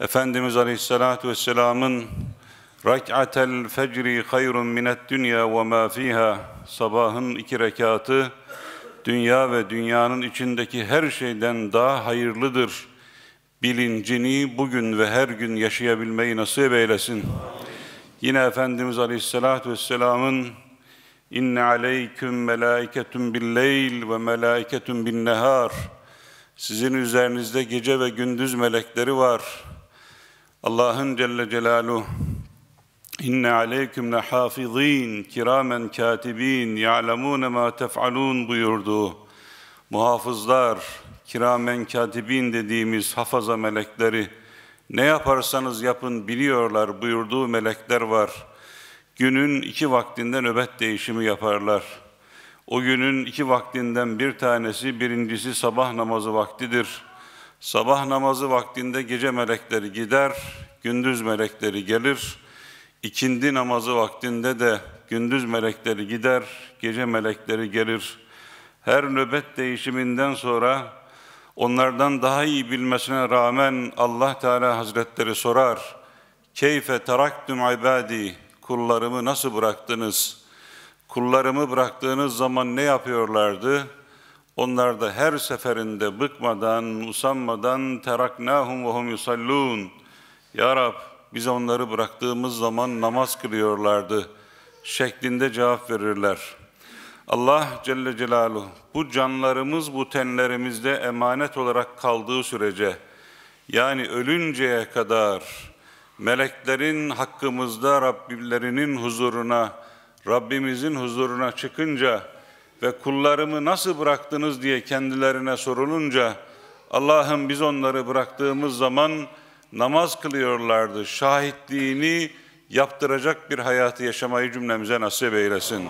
Efendimiz Aleyhisselatü Vesselam'ın Rek'atel fecri hayrun minet dünya ve ma fiha sabahın iki rekatı dünya ve dünyanın içindeki her şeyden daha hayırlıdır bilincini bugün ve her gün yaşayabilmeyi nasip eylesin. Yine Efendimiz Aleyhisselatü Vesselam'ın İnne aleyküm melaiketun bil ve melaiketun bin nehar. Sizin üzerinizde gece ve gündüz melekleri var Allah'ın Celle Celaluhu İnne aleyküm lehafizin kiramen katibin ya'lemune ma tef'alun buyurdu. Muhafızlar, kiramen katibin dediğimiz hafaza melekleri ne yaparsanız yapın biliyorlar buyurduğu melekler var. Günün iki vaktinden öbet değişimi yaparlar. O günün iki vaktinden bir tanesi birincisi sabah namazı vaktidir.'' Sabah namazı vaktinde gece melekleri gider, gündüz melekleri gelir. İkindi namazı vaktinde de gündüz melekleri gider, gece melekleri gelir. Her nöbet değişiminden sonra onlardan daha iyi bilmesine rağmen Allah Teala Hazretleri sorar. Keyfe teraktüm ibadi, kullarımı nasıl bıraktınız? Kullarımı bıraktığınız zaman ne yapıyorlardı? Onlar da her seferinde bıkmadan, usanmadan teraknahum ve hum yusallun. Ya Rab biz onları bıraktığımız zaman namaz kılıyorlardı şeklinde cevap verirler. Allah Celle Celaluhu bu canlarımız bu tenlerimizde emanet olarak kaldığı sürece yani ölünceye kadar meleklerin hakkımızda Rabbilerinin huzuruna Rabbimizin huzuruna çıkınca ve kullarımı nasıl bıraktınız diye kendilerine sorulunca Allah'ım biz onları bıraktığımız zaman namaz kılıyorlardı. Şahitliğini yaptıracak bir hayatı yaşamayı cümlemize nasip eylesin.